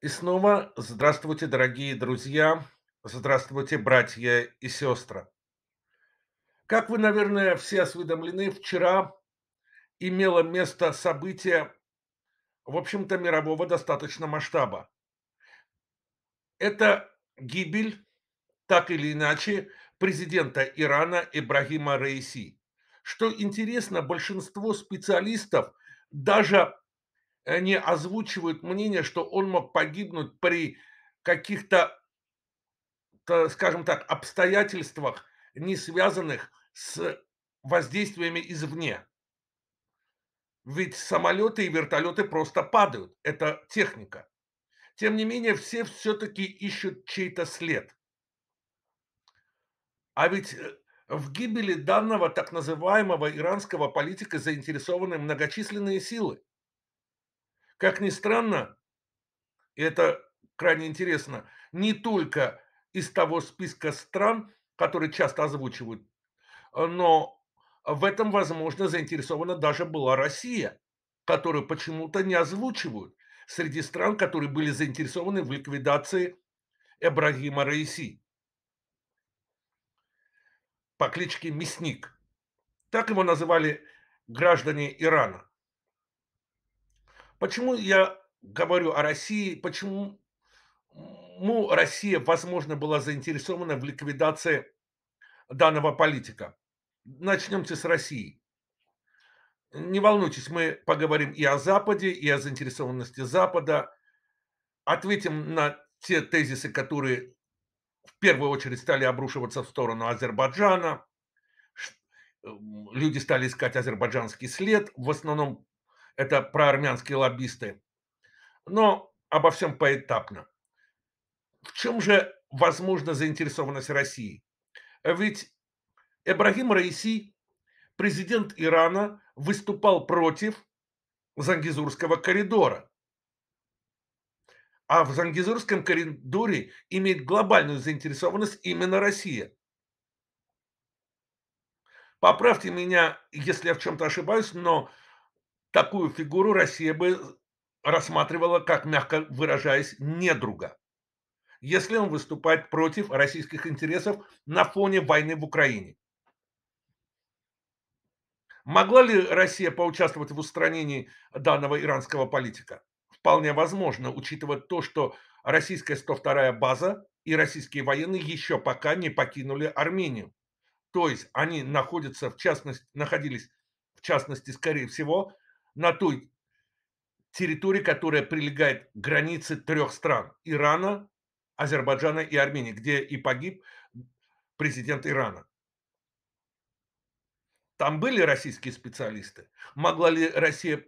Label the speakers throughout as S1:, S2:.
S1: И снова здравствуйте, дорогие друзья, здравствуйте, братья и сестры. Как вы, наверное, все осведомлены, вчера имело место событие, в общем-то, мирового достаточно масштаба. Это гибель, так или иначе, президента Ирана Ибрагима Раиси. Что интересно, большинство специалистов даже они озвучивают мнение, что он мог погибнуть при каких-то, скажем так, обстоятельствах, не связанных с воздействиями извне. Ведь самолеты и вертолеты просто падают. Это техника. Тем не менее, все все-таки ищут чей-то след. А ведь э, в гибели данного так называемого иранского политика заинтересованы многочисленные силы. Как ни странно, и это крайне интересно, не только из того списка стран, которые часто озвучивают, э, но в этом, возможно, заинтересована даже была Россия, которую почему-то не озвучивают среди стран, которые были заинтересованы в ликвидации Эбрагима Раиси по кличке Мясник. Так его называли граждане Ирана. Почему я говорю о России, почему ну, Россия, возможно, была заинтересована в ликвидации данного политика? Начнемте с России. Не волнуйтесь, мы поговорим и о Западе, и о заинтересованности Запада. Ответим на те тезисы, которые в первую очередь стали обрушиваться в сторону Азербайджана. Э, люди стали искать азербайджанский след, в основном это про армянские лоббисты. Но обо всем поэтапно. В чем же возможна заинтересованность России? Ведь Эбрагим Раиси, президент Ирана, выступал против Зангизурского коридора. А в Зангизурском коридоре имеет глобальную заинтересованность именно Россия. Поправьте меня, если я в чем-то ошибаюсь, но такую фигуру Россия бы рассматривала как, мягко выражаясь, недруга, если он выступает против российских интересов на фоне войны в Украине. Могла ли Россия поучаствовать в устранении данного иранского политика? Вполне возможно, учитывая то, что российская 102-я база и российские военные еще пока не покинули Армению. То есть они находятся, в частности, находились, в частности, скорее всего, на той территории, которая прилегает к границе трех стран – Ирана, Азербайджана и Армении, где и погиб президент Ирана. Там были российские специалисты? Могла ли Россия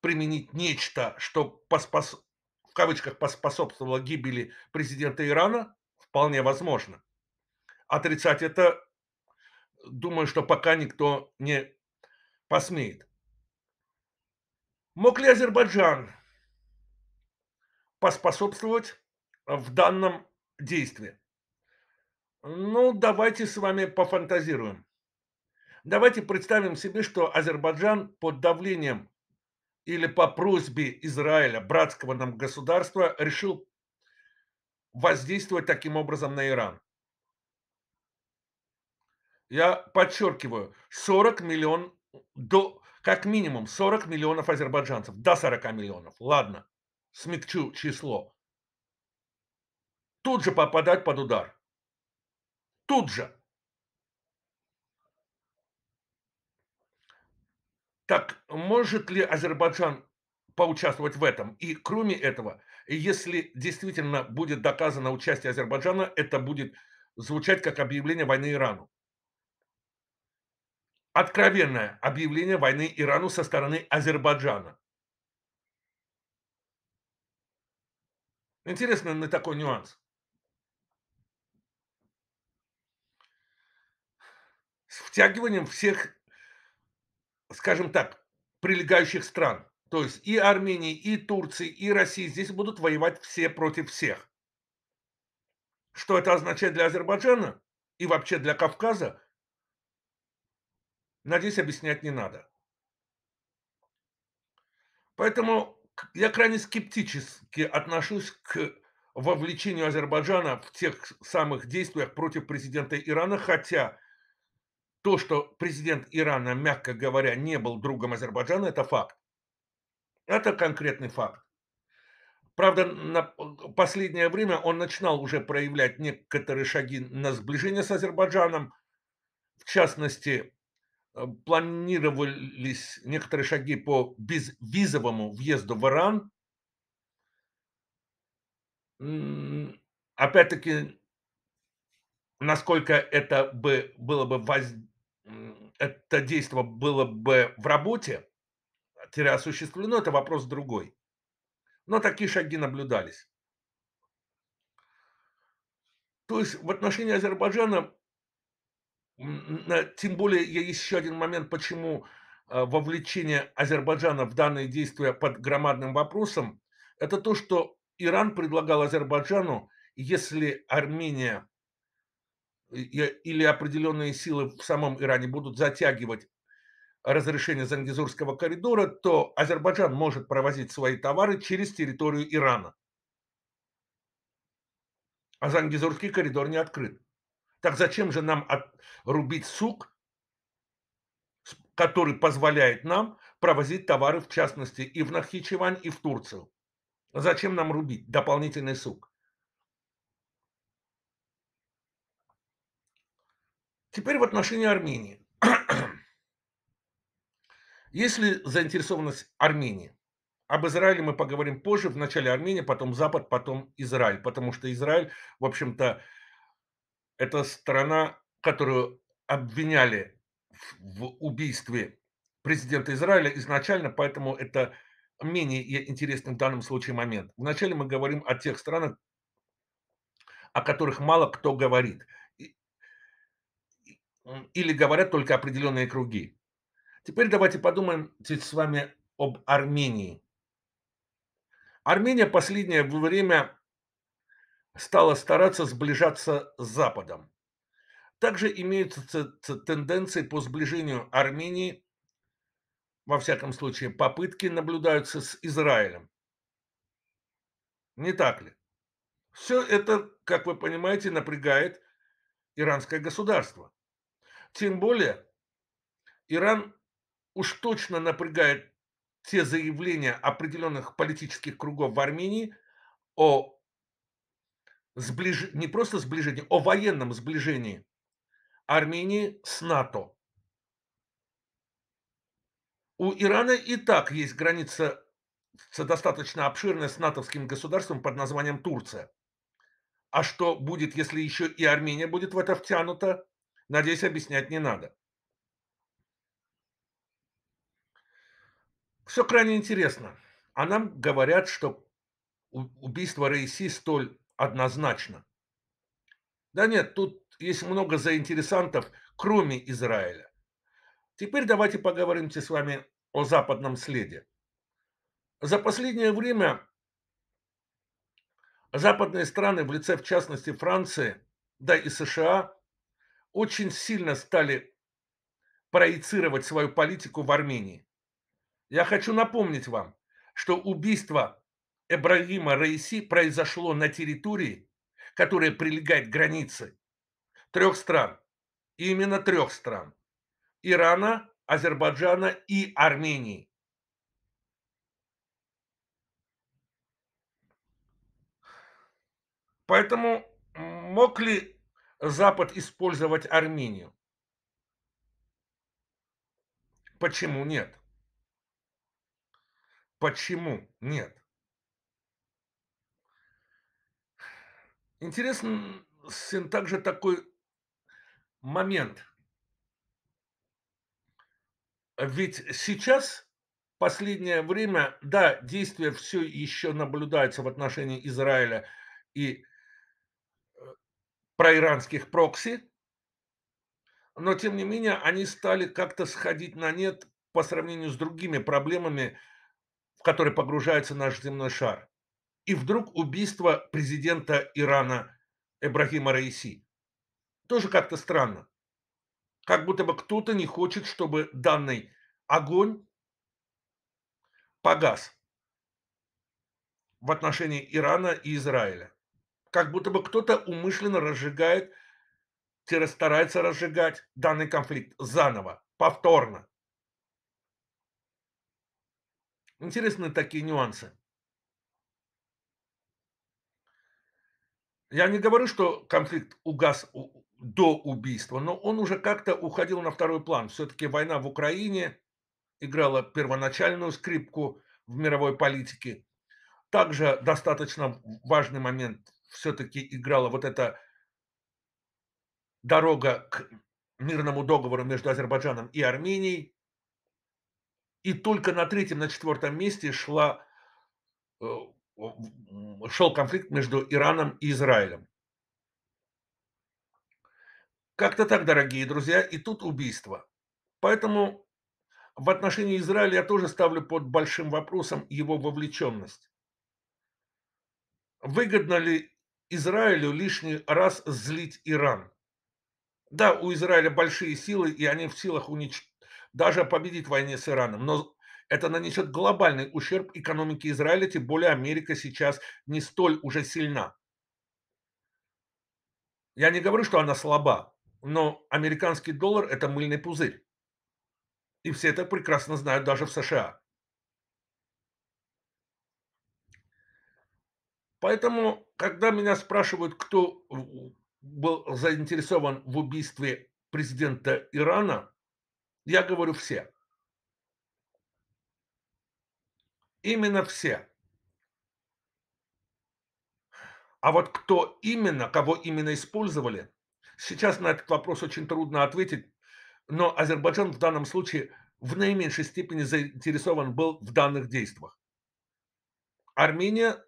S1: применить нечто, что поспос... в кавычках поспособствовало гибели президента Ирана? Вполне возможно. Отрицать это, думаю, что пока никто не посмеет. Мог ли Азербайджан поспособствовать в данном действии? Ну, давайте с вами пофантазируем. Давайте представим себе, что Азербайджан под давлением или по просьбе Израиля, братского нам государства, решил воздействовать таким образом на Иран. Я подчеркиваю, 40 миллион до, как минимум 40 миллионов азербайджанцев, до 40 миллионов, ладно, смягчу число, тут же попадать под удар. Тут же. Так может ли Азербайджан поучаствовать в этом? И кроме этого, если действительно будет доказано участие Азербайджана, это будет звучать как объявление войны Ирану откровенное объявление войны Ирану со стороны Азербайджана. Интересно на такой нюанс. С втягиванием всех, скажем так, прилегающих стран. То есть и Армении, и Турции, и России здесь будут воевать все против всех. Что это означает для Азербайджана и вообще для Кавказа? Надеюсь, объяснять не надо. Поэтому я крайне скептически отношусь к вовлечению Азербайджана в тех самых действиях против президента Ирана, хотя то, что президент Ирана, мягко говоря, не был другом Азербайджана, это факт. Это конкретный факт. Правда, на э, последнее время он начинал уже проявлять некоторые шаги на сближение с Азербайджаном. В частности, Э, планировались некоторые шаги по безвизовому въезду в Иран. Опять-таки, насколько это бы было бы воз... это действие было бы в работе, осуществлено, это вопрос другой. Но такие шаги наблюдались. То есть в отношении Азербайджана Э, тем более, я еще один момент, почему а, вовлечение Азербайджана в данные действия под громадным вопросом, это то, что Иран предлагал Азербайджану, если Армения или определенные силы в самом Иране будут затягивать разрешение Зангизурского коридора, то Азербайджан может провозить свои товары через территорию Ирана. А Зангизурский коридор не открыт. Так зачем же нам рубить сук, который позволяет нам провозить товары, в частности, и в Нахичеван, и в Турцию? Зачем нам рубить дополнительный сук? Теперь в отношении Армении. Если заинтересованность Армении? Об Израиле мы поговорим позже. Вначале Армения, потом Запад, потом Израиль. Потому что Израиль, в общем-то, это страна, которую обвиняли в убийстве президента Израиля изначально, поэтому это менее интересный в данном случае момент. Вначале мы говорим о тех странах, о которых мало кто говорит. Или говорят только определенные круги. Теперь давайте подумаем с вами об Армении. Армения последнее время стала стараться сближаться с Западом. Также имеются тенденции по сближению Армении, во всяком случае попытки наблюдаются с Израилем. Не так ли? Все это, как вы понимаете, напрягает иранское государство. Тем более, Иран уж точно напрягает те заявления определенных политических кругов в Армении о сближ... не просто сближении, о военном сближении Армении с НАТО. У Ирана и так есть граница достаточно обширная с натовским государством под названием Турция. А что будет, если еще и Армения будет в это втянута, надеюсь, объяснять не надо. Все крайне интересно. А нам говорят, что убийство Рейси столь однозначно. Да нет, тут есть много заинтересантов, кроме Израиля. Теперь давайте поговорим с вами о западном следе. За последнее время западные страны, в лице в частности Франции, да и США, очень сильно стали проецировать свою политику в Армении. Я хочу напомнить вам, что убийство Эбрагима Рейси произошло на территории, которая прилегает к границе трех стран, и именно трех стран – Ирана, Азербайджана и Армении. Поэтому мог ли Запад использовать Армению? Почему нет? Почему нет? Интересен также такой момент. Ведь сейчас, последнее время, да, действия все еще наблюдаются в отношении Израиля и э, проиранских прокси, но тем не менее они стали как-то сходить на нет по сравнению с другими проблемами, в которые погружается наш земной шар и вдруг убийство президента Ирана Эбрахима Раиси. Тоже как-то странно. Как будто бы кто-то не хочет, чтобы данный огонь погас в отношении Ирана и Израиля. Как будто бы кто-то умышленно разжигает, старается разжигать данный конфликт заново, повторно. Интересны такие нюансы. я не говорю, что конфликт угас до убийства, но он уже как-то уходил на второй план. Все-таки война в Украине играла первоначальную скрипку в мировой политике. Также достаточно важный момент все-таки играла вот эта дорога к мирному договору между Азербайджаном и Арменией. И только на третьем, на четвертом месте шла э, шел конфликт между Ираном и Израилем. Как-то так, дорогие друзья, и тут убийство. Поэтому в отношении Израиля я тоже ставлю под большим вопросом его вовлеченность. Выгодно ли Израилю лишний раз злить Иран? Да, у Израиля большие силы, и они в силах унич... даже победить в войне с Ираном, но это нанесет глобальный ущерб экономике Израиля, тем более Америка сейчас не столь уже сильна. Я не говорю, что она слаба, но американский доллар – это мыльный пузырь. И все это прекрасно знают даже в США. Поэтому, когда меня спрашивают, кто был заинтересован в убийстве президента Ирана, я говорю все. Именно все. А вот кто именно, кого именно использовали, сейчас на этот вопрос очень трудно ответить, но Азербайджан в данном случае в наименьшей степени заинтересован был в данных действиях. Армения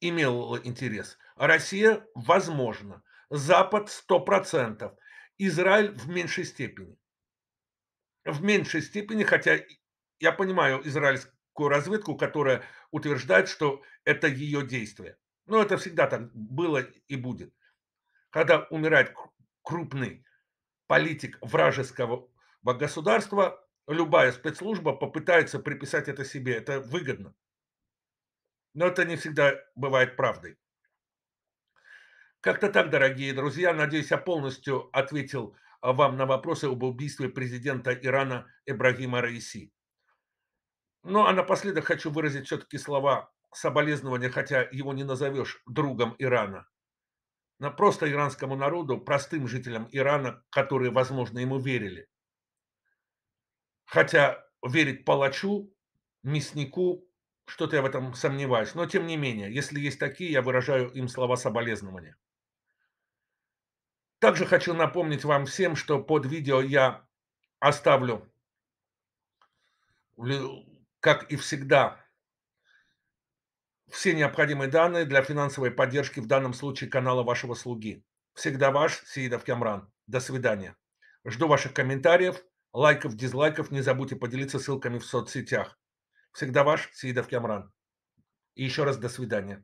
S1: имела интерес, Россия – возможно, Запад – 100%, Израиль – в меньшей степени. В меньшей степени, хотя я понимаю израильский разведку, которая утверждает, что это ее действие. Но это всегда так было и будет. Когда умирает крупный политик вражеского государства, любая спецслужба попытается приписать это себе. Это выгодно. Но это не всегда бывает правдой. Как-то так, дорогие друзья. Надеюсь, я полностью ответил а, вам на вопросы об убийстве президента Ирана Ибрагима Раиси. Ну, а напоследок хочу выразить все-таки слова соболезнования, хотя его не назовешь другом Ирана. На просто иранскому народу, простым жителям Ирана, которые, возможно, ему верили. Хотя верить палачу, мяснику, что-то я в этом сомневаюсь. Но, тем не менее, если есть такие, я выражаю им слова соболезнования. Также хочу напомнить вам всем, что под видео я оставлю как и всегда, все необходимые данные для финансовой поддержки, в данном случае канала вашего слуги. Всегда ваш Сеидов Кямран. До свидания. Жду ваших комментариев, лайков, дизлайков. Не забудьте поделиться ссылками в соцсетях. Всегда ваш Сеидов Кямран. И еще раз до свидания.